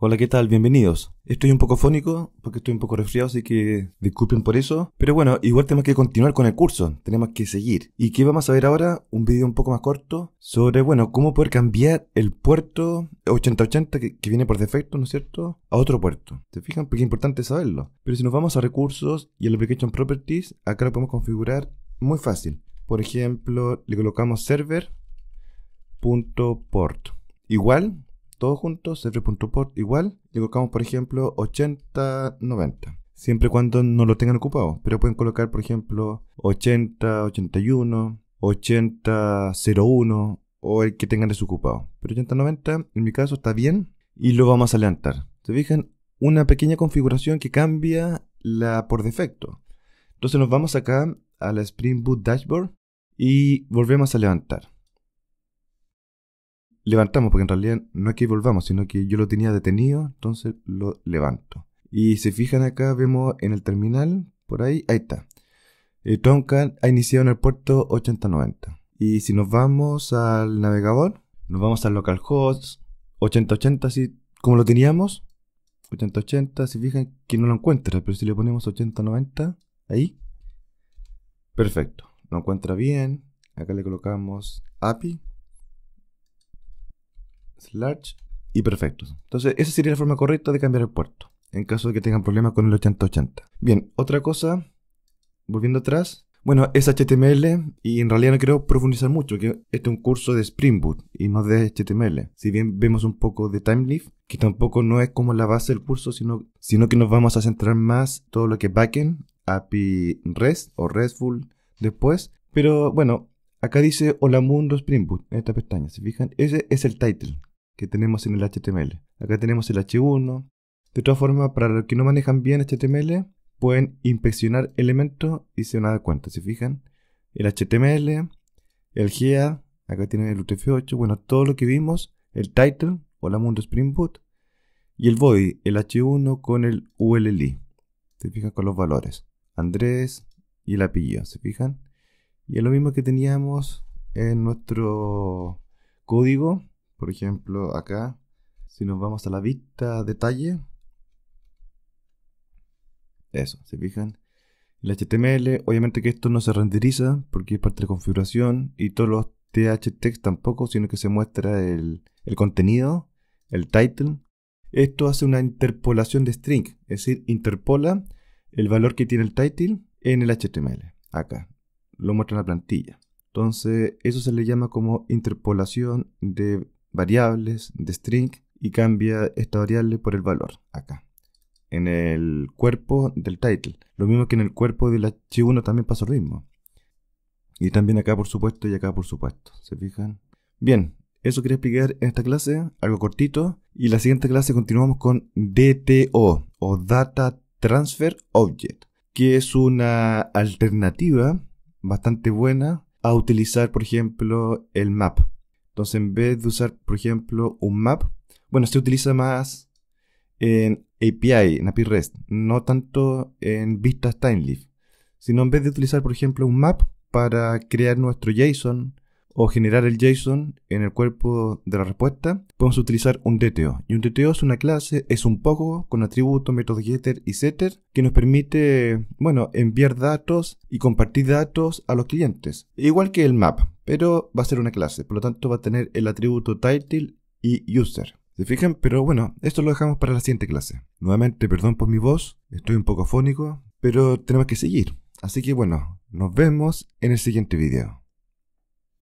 Hola, ¿qué tal? Bienvenidos. Estoy un poco fónico porque estoy un poco resfriado, así que disculpen por eso. Pero bueno, igual tenemos que continuar con el curso, tenemos que seguir. ¿Y qué vamos a ver ahora? Un vídeo un poco más corto sobre, bueno, cómo poder cambiar el puerto 8080 que, viene por defecto, ¿no es cierto?, a otro puerto. ¿Se fijan? Porque es importante saberlo. Pero si nos vamos a recursos y el Application Properties, acá lo podemos configurar muy fácil. Por ejemplo, le colocamos server.port. Igual, todos juntos, server.port igual, y colocamos por ejemplo 8090, Siempre cuando no lo tengan ocupado, pero pueden colocar por ejemplo 8081, 81, o el que tengan desocupado. Pero 8090 en mi caso está bien y lo vamos a levantar. Se fijan, una pequeña configuración que cambia la por defecto. Entonces nos vamos acá a la Spring Boot Dashboard y volvemos a levantar levantamos, porque en realidad no es que volvamos, sino que yo lo tenía detenido, entonces lo levanto. Y si fijan acá, vemos en el terminal, por ahí, ahí está. El eh, ha iniciado en el puerto 8090. Y si nos vamos al navegador, nos vamos al localhost 8080, así como lo teníamos. 8080, si fijan que no lo encuentra, pero si le ponemos 8090, ahí. Perfecto, lo encuentra bien. Acá le colocamos API slash y perfecto, Entonces, esa sería la forma correcta de cambiar el puerto, en caso de que tengan problemas con el 8080. Bien, otra cosa, volviendo atrás, bueno, es HTML y en realidad no quiero profundizar mucho, que este es un curso de Spring Boot y no de HTML. Si bien vemos un poco de Leaf que tampoco no es como la base del curso, sino, sino que nos vamos a centrar más todo lo que es backend, API REST o RESTful después. Pero bueno, acá dice Hola Mundo Spring Boot en esta pestaña, ¿se fijan? Ese es el title, que tenemos en el HTML. Acá tenemos el H1. De todas formas, para los que no manejan bien HTML, pueden inspeccionar elementos y se van a dar cuenta, ¿se fijan? El HTML, el GEA, acá tienen el UTF-8, bueno, todo lo que vimos, el title, hola mundo Spring Boot, y el body, el H1 con el ULLI, se fijan con los valores, Andrés y el apellido, ¿se fijan? Y es lo mismo que teníamos en nuestro código por ejemplo, acá, si nos vamos a la vista detalle, eso, ¿se fijan? El HTML, obviamente que esto no se renderiza porque es parte de configuración y todos los THtext tampoco, sino que se muestra el, el contenido, el title. Esto hace una interpolación de string, es decir, interpola el valor que tiene el title en el HTML, acá. Lo muestra en la plantilla. Entonces, eso se le llama como interpolación de variables de string y cambia esta variable por el valor acá en el cuerpo del title. Lo mismo que en el cuerpo del H1 también pasa lo mismo. Y también acá por supuesto y acá por supuesto. ¿Se fijan? Bien, eso quería explicar en esta clase, algo cortito. Y la siguiente clase continuamos con DTO o Data Transfer Object, que es una alternativa bastante buena a utilizar por ejemplo el map entonces, en vez de usar, por ejemplo, un map, bueno, se utiliza más en API, en API REST, no tanto en vistas TimeLeaf, sino en vez de utilizar, por ejemplo, un map para crear nuestro JSON o generar el JSON en el cuerpo de la respuesta, podemos utilizar un DTO. Y un DTO es una clase, es un poco con atributos, métodos getter y setter, que nos permite, bueno, enviar datos y compartir datos a los clientes. Igual que el map, pero va a ser una clase, por lo tanto va a tener el atributo title y user. ¿Se fijan? Pero bueno, esto lo dejamos para la siguiente clase. Nuevamente, perdón por mi voz, estoy un poco fónico, pero tenemos que seguir. Así que bueno, nos vemos en el siguiente video.